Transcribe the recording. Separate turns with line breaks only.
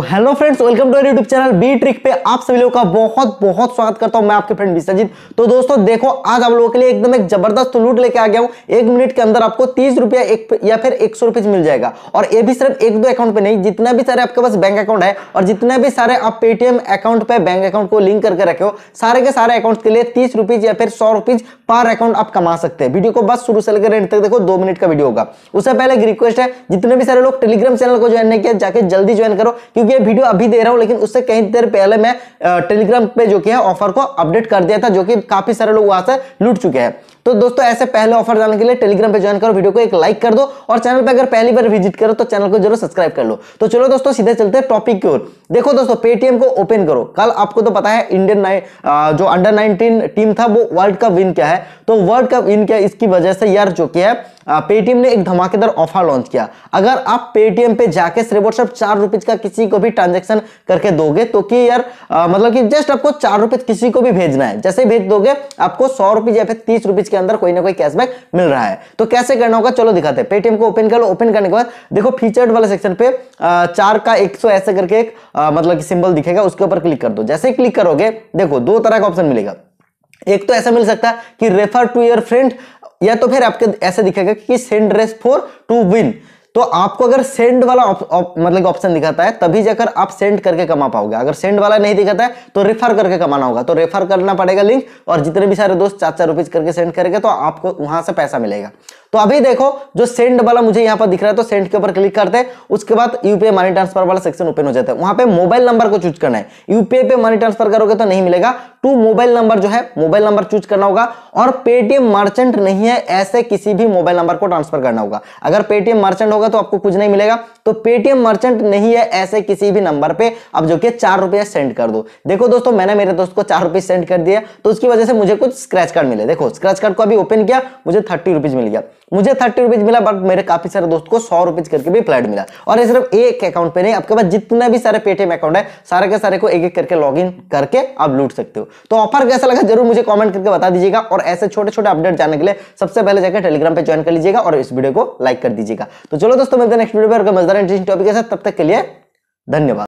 तो hello friends welcome to YouTube channel B trick पे आप सभी लोगों का बहुत बहुत स्वागत करता हूं मैं आपके फ्रेंड विश्वजीत तो दोस्तों देखो आज आप लोगों के लिए एकदम एक जबरदस्त लूट लेके आ गया हूं एक मिनट के अंदर आपको तीस रुपया एक या फिर एक सौ मिल जाएगा और ये भी सिर्फ एक दो अकाउंट पे नहीं जितना भी सारे आपके पास बैंक अकाउंट है और जितने भी सारे आप पेटीएम अकाउंट पे बैंक अकाउंट को लिंक करके रखे हो सारे के सारे अकाउंट के लिए तीस रुपीज या फिर सौ रुपीज पर अकाउंट आप कमा सकते हैं वीडियो को बस शुरू से लेकर एंड तक देखो दो मिनट का वीडियो होगा उससे पहले एक रिक्वेस्ट है जितने भी सारे लोग टेलीग्राम चैनल को ज्वाइन नहीं किया जाके जल्दी ज्वाइन करो क्योंकि क्योंकि वीडियो अभी दे रहा हूँ लेकिन उससे कहीं देर पहले मैं टेलीग्राम पे जो कि है ऑफर को अपडेट कर दिया था जो कि काफी सारे लोग वहां से लूट चुके हैं तो दोस्तों ऐसे पहले ऑफर जानने के लिए टेलीग्राम पे ज्वाइन करो वीडियो को एक लाइक कर दो और चैनल पर अगर पहली बार विजिट करो तो चैनल को जरूर सब्सक्राइब कर लो तो चलो दोस्तों सीधे चलते हैं टॉपिक की ओर देखो दोस्तों पेटीएम को ओपन करो कल आपको तो पता है इंडियन जो अंडर नाइनटीन टीम था वो वर्ल्ड कप विन क्या है तो वर्ल्ड कप विन क्या इसकी वजह से यार जो क्या है पेटीएम ने एक धमाकेदार ऑफर लॉन्च किया अगर आप पेटीएम पे जाके सिर्फ और सिर्फ चार रुपीज का किसी को भी ट्रांजेक्शन करके दोगे तो कि यार आ, मतलब कि जस्ट आपको चार रुपीज किसी को भी भेजना है जैसे भेज दोगे आपको सौ रुपीज या फिर तीस रुपीज के अंदर कोई ना कोई कैशबैक मिल रहा है तो कैसे करना होगा चलो दिखाते हैं पेटीएम को ओपन कर लो ओपन करने के बाद देखो फीचर्ड वाले सेक्शन पे चार का एक सौ ऐसे करके एक मतलब कि सिंबल दिखेगा उसके ऊपर क्लिक कर दो जैसे ही क्लिक करोगे देखो दो तरह का ऑप्शन मिलेगा एक तो ऐसा मिल सकता है कि रेफर टू योर फ्रेंड या तो फिर आपके ऐसे दिखेगा कि send race for to win तो आपको अगर सेंड वाला उप, उप, मतलब ऑप्शन दिखाता है तभी जाकर आप सेंड करके कमा पाओगे अगर सेंड वाला नहीं दिखाता है तो रेफर करके कमाना होगा तो रेफर करना पड़ेगा लिंक और जितने भी सारे दोस्त चार चार रुपीज करके सेंड करेंगे तो आपको वहां से पैसा मिलेगा तो अभी देखो जो सेंड वाला मुझे यहां पर दिख रहा है तो सेंड के ऊपर क्लिक करते हैं उसके बाद यूपीआई मनी ट्रांसफर वाला सेक्शन ओपन हो जाता है वहां पे मोबाइल नंबर को चूज करना है यूपीआई पे मनी ट्रांसफर करोगे तो नहीं मिलेगा टू मोबाइल नंबर जो है मोबाइल नंबर चूज करना होगा और पेटीएम मर्चेंट नहीं है ऐसे किसी भी मोबाइल नंबर को ट्रांसफर करना होगा अगर पेटीएम मर्चेंट होगा तो आपको कुछ नहीं मिलेगा तो पेटीएम मर्चेंट नहीं है ऐसे किसी भी नंबर पे अब जो कि चार रुपया सेंड कर दो देखो दोस्तों मैंने मेरे दोस्त को चार रुपये सेंड कर दिया तो उसकी वजह से मुझे कुछ स्क्रैच कार्ड मिले देखो स्क्रैच कार्ड को अभी ओपन किया मुझे थर्टी रुपीज मिल गया मुझे थर्टी रुपीज मिला बट मेरे काफी सारे दोस्त को सौ रुपीज करके भी फ्लैट मिला और ये सिर्फ एक अकाउंट पे नहीं आपके पास जितना भी सारे पेटीएम अकाउंट है सारे के सारे को एक एक करके लॉग करके आप लूट सकते हो तो ऑफर कैसा लगा जरूर मुझे कॉमेंट करके बता दीजिएगा और ऐसे छोटे छोटे अपडेट जाने के लिए सबसे पहले जाकर टेलीग्राम पर ज्वाइन कर लीजिएगा और इस वीडियो को लाइक कर दीजिएगा तो चलो दोस्तों मिलते हैं नेक्स्ट वीडियो पर मजदार इंटरेस्टिंग टॉपिक के साथ तब तक के लिए धन्यवाद